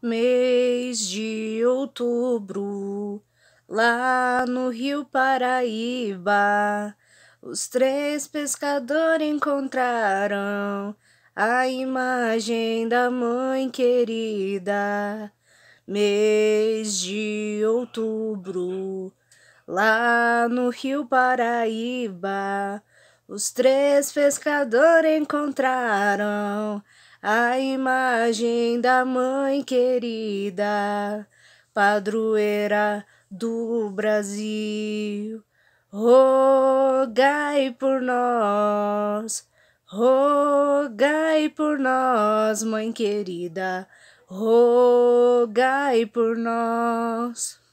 mês de outubro, lá no Rio Paraíba, os três pescadores encontraram a imagem da mãe querida. Mês de outubro, lá no Rio Paraíba, os três pescadores encontraram a imagem da mãe querida, padroeira do Brasil. Rogai por nós, rogai por nós, mãe querida, rogai por nós.